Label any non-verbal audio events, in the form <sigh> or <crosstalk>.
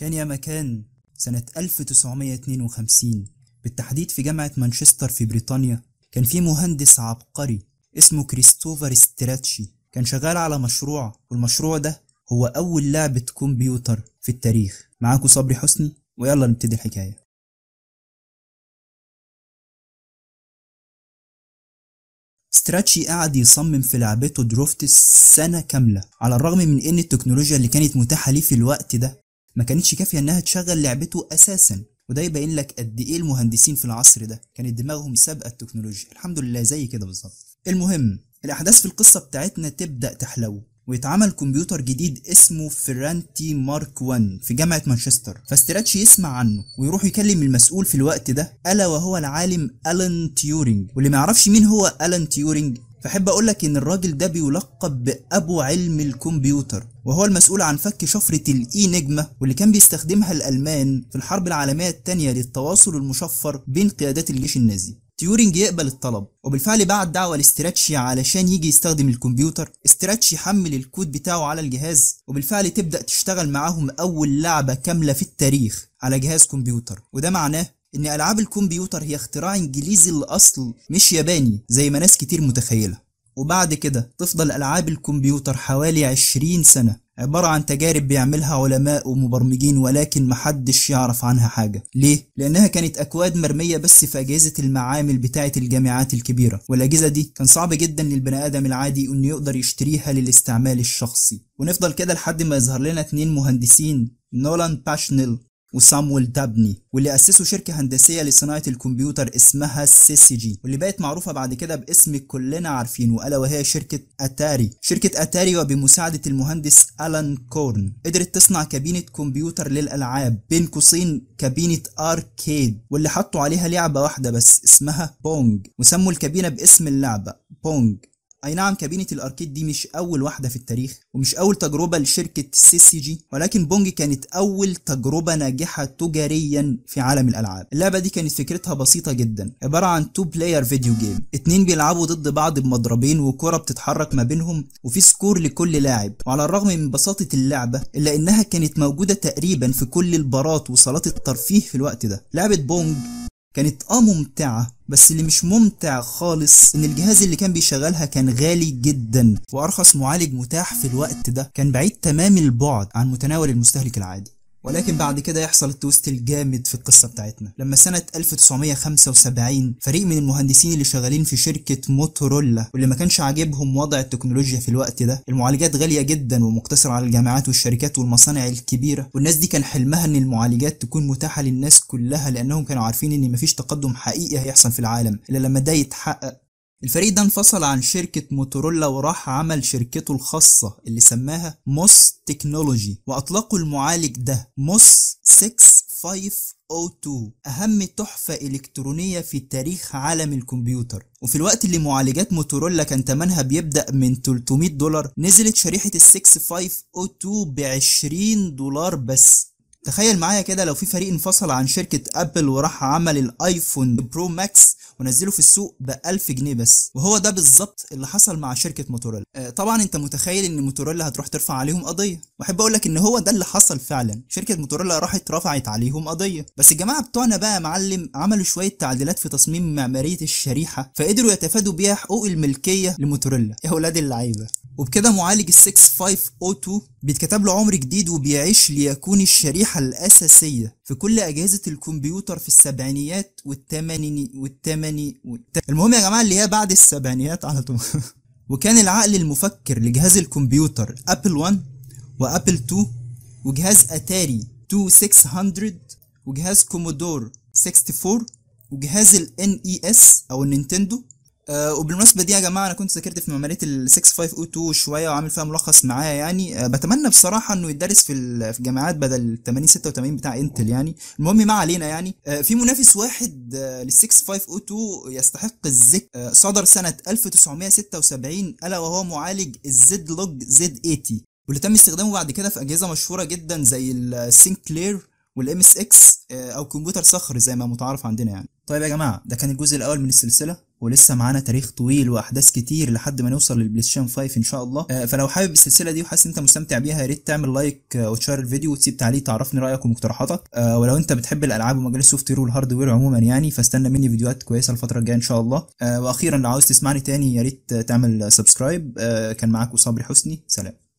كان يا مكان سنة 1952 بالتحديد في جامعة مانشستر في بريطانيا كان في مهندس عبقري اسمه كريستوفر ستراتشي كان شغال على مشروع والمشروع ده هو أول لعبة كمبيوتر في التاريخ معاكم صبري حسني ويلا نبتدي الحكاية ستراتشي قعد يصمم في لعبته دروفتس سنة كاملة على الرغم من ان التكنولوجيا اللي كانت متاحة ليه في الوقت ده ما كانتش كافية إنها تشغل لعبته أساسا وده يبين لك قد إيه المهندسين في العصر ده كانت دماغهم سابقة التكنولوجيا الحمد لله زي كده بالظبط المهم الأحداث في القصة بتاعتنا تبدأ تحلو ويتعمل كمبيوتر جديد اسمه فرانتي مارك 1 في جامعة مانشستر فاستراتش يسمع عنه ويروح يكلم المسؤول في الوقت ده ألا وهو العالم ألان تيورينج واللي ما يعرفش مين هو ألان تيورينج فحب لك إن الراجل ده بيلقب بأبو علم الكمبيوتر وهو المسؤول عن فك شفرة الإي نجمة واللي كان بيستخدمها الألمان في الحرب العالمية الثانية للتواصل المشفر بين قيادات الجيش النازي تيورينج يقبل الطلب وبالفعل بعت دعوة لاستراتشي علشان يجي يستخدم الكمبيوتر استراتشي حمل الكود بتاعه على الجهاز وبالفعل تبدأ تشتغل معاهم أول لعبة كاملة في التاريخ على جهاز كمبيوتر وده معناه ان العاب الكمبيوتر هي اختراع انجليزي الاصل مش ياباني زي ما ناس كتير متخيله وبعد كده تفضل العاب الكمبيوتر حوالي 20 سنه عبارة عن تجارب بيعملها علماء ومبرمجين ولكن محدش يعرف عنها حاجة ليه؟ لأنها كانت أكواد مرمية بس في أجهزة المعامل بتاعة الجامعات الكبيرة والأجهزة دي كان صعب جدا للبني آدم العادي إنه يقدر يشتريها للاستعمال الشخصي ونفضل كده لحد ما يظهر لنا اتنين مهندسين نولان باشنل وسامويل دابني واللي أسسوا شركة هندسية لصناعة الكمبيوتر اسمها سي سي جي واللي بقت معروفة بعد كده باسم كلنا عارفينه ألا وهي شركة أتاري شركة أتاري وبمساعدة المهندس ألان كورن قدرت تصنع كابينة كمبيوتر للألعاب بين قوسين كابينة أركيد واللي حطوا عليها لعبة واحدة بس اسمها بونج وسموا الكابينة باسم اللعبة بونج اي نعم كابينة الاركيد دي مش اول واحدة في التاريخ ومش اول تجربة لشركة سي سي جي ولكن بونج كانت اول تجربة ناجحة تجاريا في عالم الالعاب اللعبة دي كانت فكرتها بسيطة جدا عبارة عن تو بلاير فيديو جيم اتنين بيلعبوا ضد بعض بمضربين وكرة بتتحرك ما بينهم وفي سكور لكل لاعب وعلى الرغم من بساطة اللعبة الا انها كانت موجودة تقريبا في كل البارات وصالات الترفيه في الوقت ده لعبة بونج كانت اه ممتعة بس اللي مش ممتع خالص ان الجهاز اللي كان بيشغلها كان غالي جدا وارخص معالج متاح في الوقت ده كان بعيد تمام البعد عن متناول المستهلك العادي ولكن بعد كده يحصل التويست الجامد في القصه بتاعتنا لما سنه 1975 فريق من المهندسين اللي شغالين في شركه موتورولا واللي ما كانش عاجبهم وضع التكنولوجيا في الوقت ده المعالجات غاليه جدا ومقتصره على الجامعات والشركات والمصانع الكبيره والناس دي كان حلمها ان المعالجات تكون متاحه للناس كلها لانهم كانوا عارفين ان مفيش تقدم حقيقي هيحصل في العالم الا لما ده يتحقق الفريق ده انفصل عن شركة موتورولا وراح عمل شركته الخاصة اللي سماها موس تكنولوجي وأطلقوا المعالج ده موس 6502 أهم تحفة إلكترونية في تاريخ عالم الكمبيوتر وفي الوقت اللي معالجات موتورولا كان تمنها بيبدأ من 300 دولار نزلت شريحة ال 6502 ب 20 دولار بس تخيل معايا كده لو في فريق انفصل عن شركة ابل وراح عمل الايفون برو ماكس ونزله في السوق ب 1000 جنيه بس وهو ده بالظبط اللي حصل مع شركة موتوريلا آه، طبعا انت متخيل ان موتوريلا هتروح ترفع عليهم قضية واحب اقول لك ان هو ده اللي حصل فعلا شركة موتوريلا راحت رفعت عليهم قضية بس الجماعة بتوعنا بقى يا معلم عملوا شوية تعديلات في تصميم معمارية الشريحة فقدروا يتفادوا بيها حقوق الملكية لموتوريلا يا ولاد اللعيبة وبكده معالج ال 6502 بيتكتب له عمر جديد وبيعيش ليكون الشريحة الأساسية في كل أجهزة الكمبيوتر في السبعينيات والثماني والثماني والت... المهم يا جماعة اللي هي بعد السبعينيات على طول <laughs> وكان العقل المفكر لجهاز الكمبيوتر أبل 1 وأبل 2 وجهاز أتاري 2600 وجهاز كومودور 64 وجهاز ال NES أو النينتندو آه، وبالمناسبه دي يا جماعه انا كنت ذاكرت في معماريه ال 6502 شويه وعامل فيها ملخص معايا يعني آه، بتمنى بصراحه انه يدرس في الجامعات بدل 80 86 بتاع انتل يعني المهم ما علينا يعني آه، في منافس واحد لل 6502 يستحق الذكر صدر سنه 1976 الا وهو معالج الزد لوج زد 80 واللي تم استخدامه بعد كده في اجهزه مشهوره جدا زي السينكلير والام اس اكس او كمبيوتر صخر زي ما متعارف عندنا يعني طيب يا جماعه ده كان الجزء الاول من السلسله ولسه معانا تاريخ طويل واحداث كتير لحد ما نوصل للبلايستيشن 5 ان شاء الله آه، فلو حابب السلسله دي وحاسس انت مستمتع بيها يا ريت تعمل لايك آه، وتشير الفيديو وتسيب تعليق تعرفني رايك ومقترحاتك آه، ولو انت بتحب الالعاب ومجال السوفت وير والهاردوير عموما يعني فاستنى مني فيديوهات كويسه الفتره الجايه ان شاء الله واخيرا لو عاوز تسمعني تاني يا ريت تعمل سبسكرايب كان معاكم صبري حسني سلام